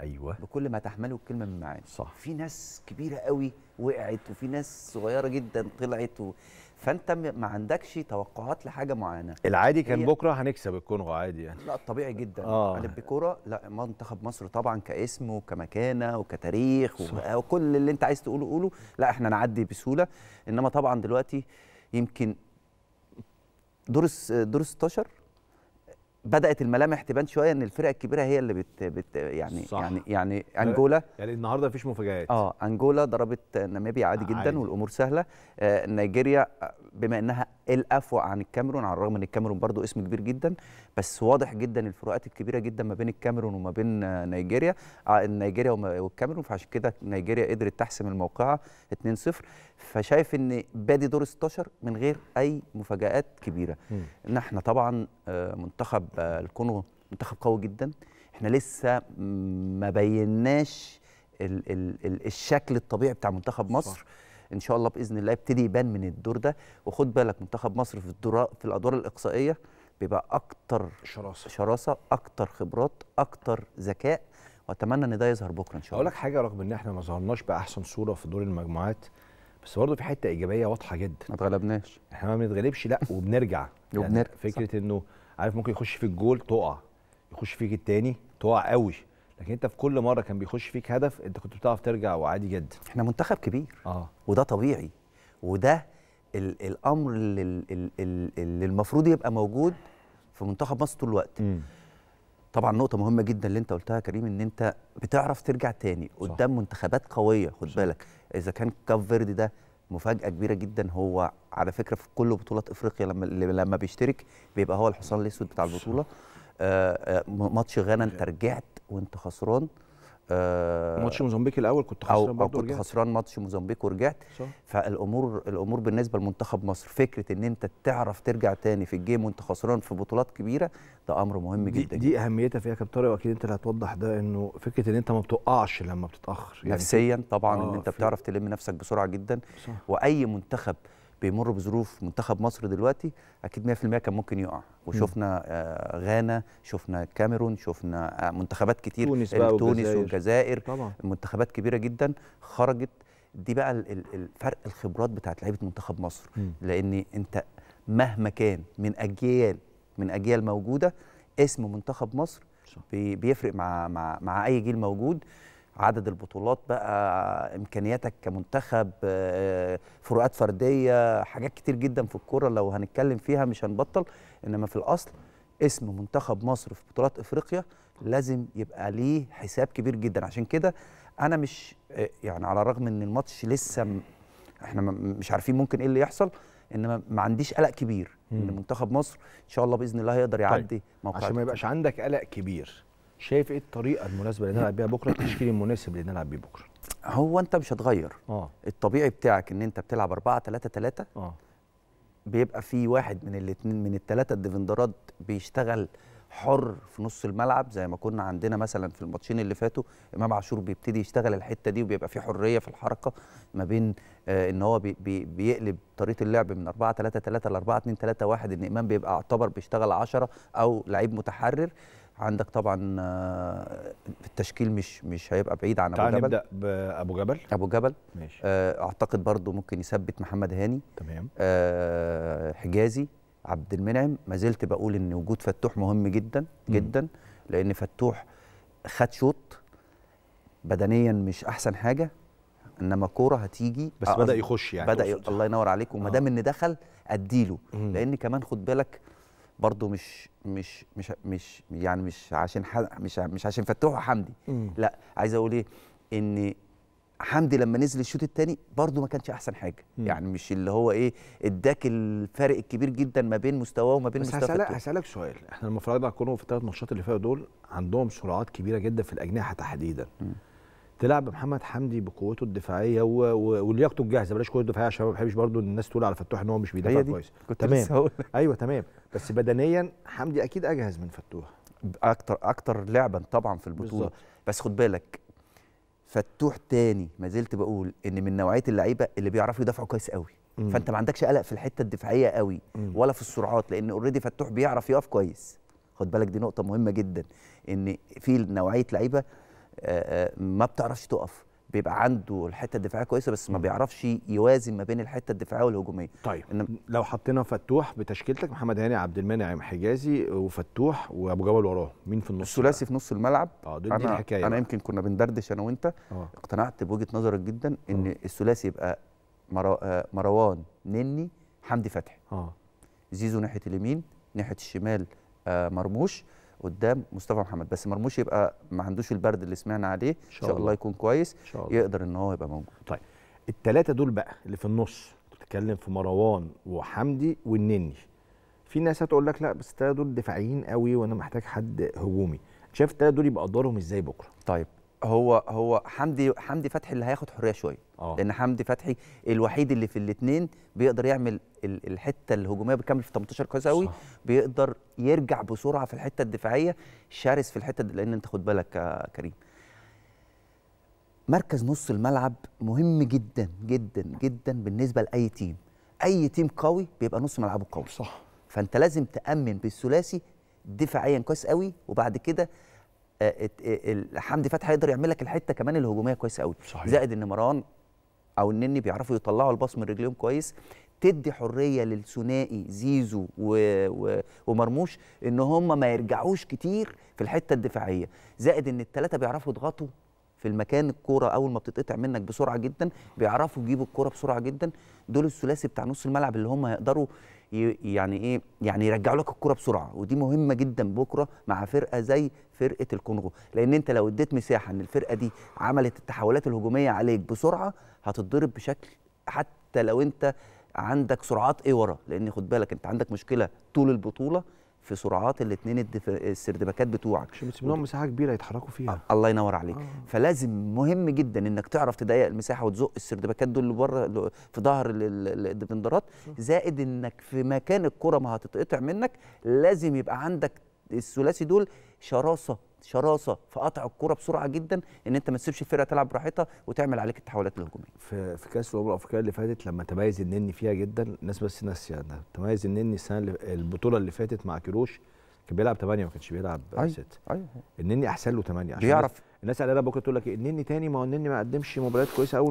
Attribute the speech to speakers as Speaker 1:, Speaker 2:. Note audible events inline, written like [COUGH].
Speaker 1: ايوه بكل ما تحمله الكلمه من معاني صح في ناس كبيره قوي وقعت وفي ناس صغيره جدا طلعت و... فانت ما عندكش توقعات لحاجه معينه العادي كان هي... بكره هنكسب الكونغو عادي يعني لا طبيعي جدا اه قلب بكوره لا منتخب مصر طبعا كاسم وكمكانه وكتاريخ و... وكل اللي انت عايز تقوله قوله لا احنا نعدي بسهوله انما طبعا دلوقتي يمكن دور دور 16 بدات الملامح تبان شويه ان الفرقه الكبيره هي اللي بت, بت يعني صح. يعني يعني انجولا
Speaker 2: يعني النهارده مفيش مفاجات اه
Speaker 1: انجولا ضربت ناميبيا عادي جدا عادي. والامور سهله آه نيجيريا آه، بما انها الافوا عن الكاميرون على الرغم ان الكاميرون برضو اسم كبير جدا بس واضح جدا الفروقات الكبيره جدا ما بين الكاميرون وما بين آه، نيجيريا آه نيجيريا والكاميرون فعشان كده نيجيريا قدرت تحسم الموقعه 2-0 فشايف ان بادي دور 16 من غير اي مفاجات كبيره ان احنا طبعا آه، منتخب آه، الكونغو منتخب قوي جدا احنا لسه ما بيناش ال ال ال الشكل الطبيعي بتاع منتخب مصر صح. ان شاء الله باذن الله يبتدي يبان من الدور ده وخد بالك منتخب مصر في الدور في الادوار الاقصائيه بيبقى اكتر شراسه شراسه اكتر خبرات اكتر ذكاء واتمنى ان ده يظهر بكره ان شاء الله اقول لك حاجه رغم ان احنا ما ظهرناش باحسن صوره في دور المجموعات
Speaker 2: بس برضه في حته ايجابيه واضحه جدا ما اتغلبناش احنا ما بنتغلبش لا وبنرجع [LAUGHS] وبنرجع يعني فكره انه عارف ممكن يخش في الجول تقع يخش فيك التاني تقع قوي لكن انت في
Speaker 1: كل مره كان بيخش فيك هدف انت كنت بتعرف ترجع وعادي جدا احنا منتخب كبير اه وده طبيعي وده الـ الامر اللي المفروض يبقى موجود في منتخب مصر طول الوقت م. طبعا نقطه مهمه جدا اللي انت قلتها يا كريم ان انت بتعرف ترجع تاني قدام صح. منتخبات قويه خد صح. بالك اذا كان كاب فيردي ده مفاجاه كبيره جدا هو على فكره في كل بطولات افريقيا لما لما بيشترك بيبقى هو الحصان الاسود بتاع البطوله آه, آه، ماتش غانا انت رجعت وانت خسران آه ماتش موزمبيق الاول كنت خسران أو, كنت ورجعت. خسران ماتش موزمبيق ورجعت صح. فالامور الامور بالنسبه لمنتخب مصر فكره ان انت تعرف ترجع تاني في الجيم وانت خسران في بطولات كبيره ده امر مهم دي جدا دي
Speaker 2: اهميتها فيها كابتن طارق واكيد انت اللي هتوضح ده انه فكره ان
Speaker 1: انت ما بتقعش لما بتتاخر يعني نفسيا طبعا آه ان انت بتعرف تلم نفسك بسرعه جدا صح. واي منتخب بيمر بظروف منتخب مصر دلوقتي اكيد 100% كان ممكن يقع وشفنا آه غانا شفنا الكاميرون شفنا آه منتخبات كتير تونس, تونس والجزائر طبعا. منتخبات كبيره جدا خرجت دي بقى فرق الخبرات بتاعت لعيبه منتخب مصر م. لان انت مهما كان من اجيال من اجيال موجوده اسم منتخب مصر بيفرق مع مع مع اي جيل موجود عدد البطولات بقى امكانياتك كمنتخب آه، آه، فروقات فرديه حاجات كتير جدا في الكوره لو هنتكلم فيها مش هنبطل انما في الاصل اسم منتخب مصر في بطولات افريقيا لازم يبقى ليه حساب كبير جدا عشان كده انا مش آه، يعني على الرغم ان الماتش لسه احنا مش عارفين ممكن ايه اللي يحصل انما ما عنديش قلق كبير ان منتخب مصر ان شاء الله باذن الله هيقدر طيب، يعدي طيب. موقع عشان ما يبقاش عندك قلق كبير شايف ايه الطريقه المناسبه اللي نلعب بيها بكره التشكيل المناسب اللي نلعب بيه بكره هو انت مش هتغير اه الطبيعي بتاعك ان انت بتلعب 4 3 3 اه بيبقى في واحد من الاثنين من الثلاثه الديفندرات بيشتغل حر في نص الملعب زي ما كنا عندنا مثلا في الماتشين اللي فاتوا امام عاشور بيبتدي يشتغل الحته دي وبيبقى في حريه في الحركه ما بين آه ان هو بي بي بيقلب طريقه اللعب من 4 3 3 ل 4 2 3 1 ان امام بيبقى يعتبر بيشتغل 10 او لعيب متحرر عندك طبعا آه، التشكيل مش مش هيبقى بعيد عن ابو جبل نبدا بابو جبل ابو جبل ماشي آه، اعتقد برضو ممكن يثبت محمد هاني تمام آه، حجازي عبد المنعم ما زلت بقول ان وجود فتوح مهم جدا جدا م. لان فتوح خد شوط بدنيا مش احسن حاجه انما كوره هتيجي بس بدا يخش يعني بدا الله ينور عليك وما دام ان دخل اديله لان كمان خد بالك برضو مش مش مش مش يعني مش عشان مش مش عشان فتوح وحمدي لا عايز اقول ايه ان حمدي لما نزل الشوط الثاني برضو ما كانش احسن حاجه مم. يعني مش اللي هو ايه اداك الفرق الكبير جدا ما بين مستواه وما بين بس هسألك, هسألك
Speaker 2: سؤال احنا لما فرجنا على الكوره في الثلاث ماتشات اللي فاتوا دول عندهم سرعات كبيره جدا في الاجنحه تحديدا مم. تلعب محمد حمدي بقوته الدفاعيه ولياقته الجاهزه بلاش قوته الدفاعيه عشان ما بحبش برضه الناس تقول على فتوح ان هو مش بيدافع كويس تمام ايوه تمام بس بدنيا
Speaker 1: حمدي اكيد اجهز من فتوح اكتر اكتر لعبا طبعا في البطوله بالزبط. بس خد بالك فتوح تاني ما زلت بقول ان من نوعيه اللعيبه اللي بيعرفوا يدافعوا كويس قوي مم. فانت ما عندكش قلق في الحته الدفاعيه قوي مم. ولا في السرعات لان اوريدي فتوح بيعرف يقف كويس خد بالك دي نقطه مهمه جدا ان في نوعيه لعيبه آه، آه، ما بتعرفش تقف بيبقى عنده الحته الدفاعيه كويسه بس ما بيعرفش يوازن ما بين الحته الدفاعيه والهجوميه طيب إن... لو حطينا فتوح بتشكيلتك محمد هاني عبد المنعم حجازي وفتوح وابو جبل وراه مين في النص الثلاثي في نص الملعب اه دي, دي الحكايه انا يمكن كنا بندردش انا وانت أوه. اقتنعت بوجهه نظرك جدا آه. ان أوه. الثلاثي يبقى مرو... مروان نني حمدي فتحي اه زيزو ناحيه اليمين ناحيه الشمال مرموش قدام مصطفى محمد بس مرموش يبقى ما عندوش البرد اللي سمعنا عليه ان شاء, شاء الله. الله يكون كويس إن شاء الله. يقدر ان هو يبقى موجود طيب الثلاثه دول بقى اللي في
Speaker 2: النص بتتكلم في مروان وحمدي والنني في ناس هتقول لك لا بس
Speaker 1: الثلاثه دول دفاعيين قوي وانا محتاج حد هجومي شايف الثلاثه دول يبقى دورهم ازاي بكره طيب هو هو حمدي حمدي فتحي اللي هياخد حريه شويه آه. لان حمدي فتحي الوحيد اللي في الاثنين بيقدر يعمل الحته الهجوميه بالكامل في 18 كويس قوي بيقدر يرجع بسرعه في الحته الدفاعيه شرس في الحته دي لان انت خد بالك يا كريم مركز نص الملعب مهم جدا جدا جدا بالنسبه لاي تيم اي تيم قوي بيبقى نص ملعبه قوي صح فانت لازم تامن بالثلاثي دفاعيا كويس قوي وبعد كده آه، آه، حمدي فتحي يقدر يعمل لك الحته كمان الهجوميه كويس قوي زائد ان مران او النني بيعرفوا يطلعوا الباص من رجليهم كويس تدي حريه للثنائي زيزو و... و... ومرموش ان هم ما يرجعوش كتير في الحته الدفاعيه زائد ان الثلاثه بيعرفوا يضغطوا في المكان الكوره اول ما بتتقطع منك بسرعه جدا بيعرفوا يجيبوا الكوره بسرعه جدا دول الثلاثي بتاع نص الملعب اللي هم يقدروا يعني ايه يعني يرجعوا لك الكوره بسرعه ودي مهمه جدا بكره مع فرقه زي فرقه الكونغو لان انت لو اديت مساحه ان الفرقه دي عملت التحولات الهجوميه عليك بسرعه هتتضرب بشكل حتى لو انت عندك سرعات ايه ورا لان خد بالك انت عندك مشكله طول البطوله في سرعات الاثنين السردباكات بتوعك عشان بتسيب لهم
Speaker 2: مساحه كبيره يتحركوا فيها آه،
Speaker 1: الله ينور عليك آه. فلازم مهم جدا انك تعرف تضيق المساحه وتزق السردباكات دول اللي بره في ظهر الديفندرات زائد انك في مكان الكره ما هتتقطع منك لازم يبقى عندك الثلاثي دول شراسه شراسه في قطع الكره بسرعه جدا ان انت ما تسيبش الفرقه تلعب براحتها وتعمل عليك التحولات الهجوميه. في في كاس الامم الافريقيه اللي فاتت
Speaker 2: لما تميز النني فيها جدا الناس بس ناسيه يعني تميز النني السنه البطوله اللي فاتت مع كيروش كان بيلعب 8 ما كانش بيلعب 6 أيوة،, أيوة. النني احسن له 8 عشان بيعرف الناس قاعده بكره تقول لك إيه، النني تاني ما هو النني ما قدمش مباريات كويسه قوي